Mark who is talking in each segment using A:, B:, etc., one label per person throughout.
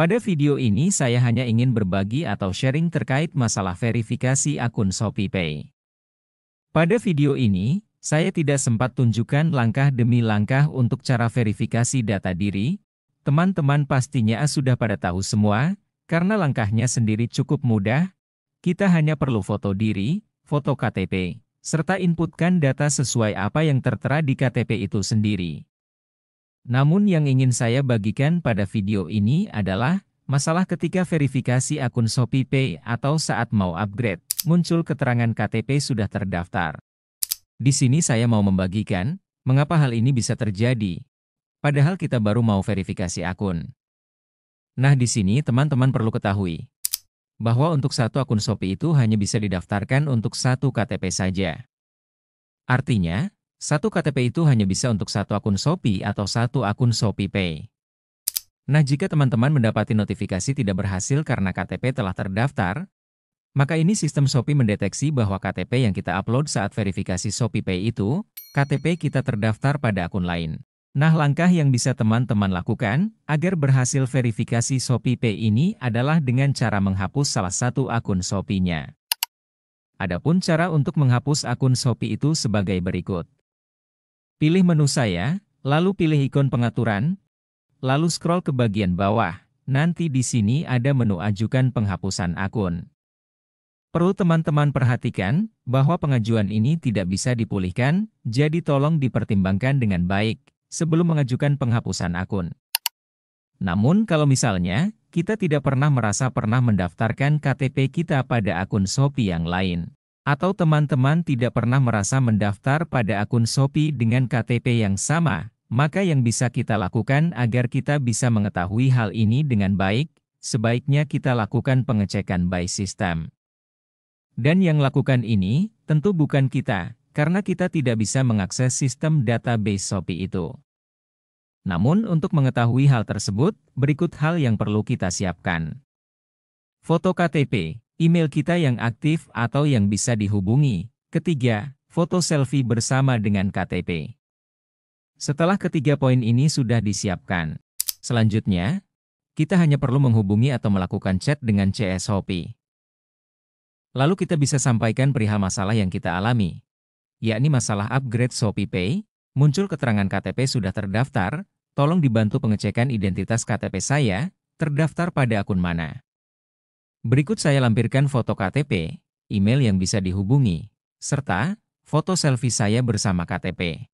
A: Pada video ini saya hanya ingin berbagi atau sharing terkait masalah verifikasi akun ShopeePay. Pada video ini, saya tidak sempat tunjukkan langkah demi langkah untuk cara verifikasi data diri. Teman-teman pastinya sudah pada tahu semua, karena langkahnya sendiri cukup mudah. Kita hanya perlu foto diri, foto KTP, serta inputkan data sesuai apa yang tertera di KTP itu sendiri. Namun yang ingin saya bagikan pada video ini adalah masalah ketika verifikasi akun ShopeePay atau saat mau upgrade, muncul keterangan KTP sudah terdaftar. Di sini saya mau membagikan mengapa hal ini bisa terjadi. Padahal kita baru mau verifikasi akun. Nah di sini teman-teman perlu ketahui bahwa untuk satu akun Shopee itu hanya bisa didaftarkan untuk satu KTP saja. Artinya, satu KTP itu hanya bisa untuk satu akun Shopee atau satu akun Shopee Pay. Nah, jika teman-teman mendapati notifikasi tidak berhasil karena KTP telah terdaftar, maka ini sistem Shopee mendeteksi bahwa KTP yang kita upload saat verifikasi Shopee Pay itu, KTP kita terdaftar pada akun lain. Nah, langkah yang bisa teman-teman lakukan agar berhasil verifikasi Shopee Pay ini adalah dengan cara menghapus salah satu akun Shopee-nya. Adapun cara untuk menghapus akun Shopee itu sebagai berikut. Pilih menu saya, lalu pilih ikon pengaturan, lalu scroll ke bagian bawah. Nanti di sini ada menu ajukan penghapusan akun. Perlu teman-teman perhatikan bahwa pengajuan ini tidak bisa dipulihkan, jadi tolong dipertimbangkan dengan baik sebelum mengajukan penghapusan akun. Namun kalau misalnya, kita tidak pernah merasa pernah mendaftarkan KTP kita pada akun Shopee yang lain. Atau teman-teman tidak pernah merasa mendaftar pada akun Shopee dengan KTP yang sama, maka yang bisa kita lakukan agar kita bisa mengetahui hal ini dengan baik, sebaiknya kita lakukan pengecekan by system. Dan yang lakukan ini, tentu bukan kita, karena kita tidak bisa mengakses sistem database Shopee itu. Namun untuk mengetahui hal tersebut, berikut hal yang perlu kita siapkan. Foto KTP email kita yang aktif atau yang bisa dihubungi. Ketiga, foto selfie bersama dengan KTP. Setelah ketiga poin ini sudah disiapkan, selanjutnya, kita hanya perlu menghubungi atau melakukan chat dengan CS Hopi. Lalu kita bisa sampaikan perihal masalah yang kita alami, yakni masalah upgrade Shopee Pay, muncul keterangan KTP sudah terdaftar, tolong dibantu pengecekan identitas KTP saya, terdaftar pada akun mana. Berikut saya lampirkan foto KTP, email yang bisa dihubungi, serta foto selfie saya bersama KTP.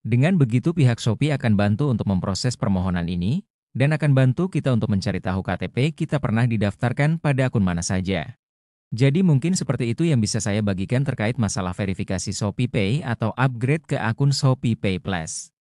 A: Dengan begitu pihak Shopee akan bantu untuk memproses permohonan ini, dan akan bantu kita untuk mencari tahu KTP kita pernah didaftarkan pada akun mana saja. Jadi mungkin seperti itu yang bisa saya bagikan terkait masalah verifikasi Shopee Pay atau upgrade ke akun Shopee Pay Plus.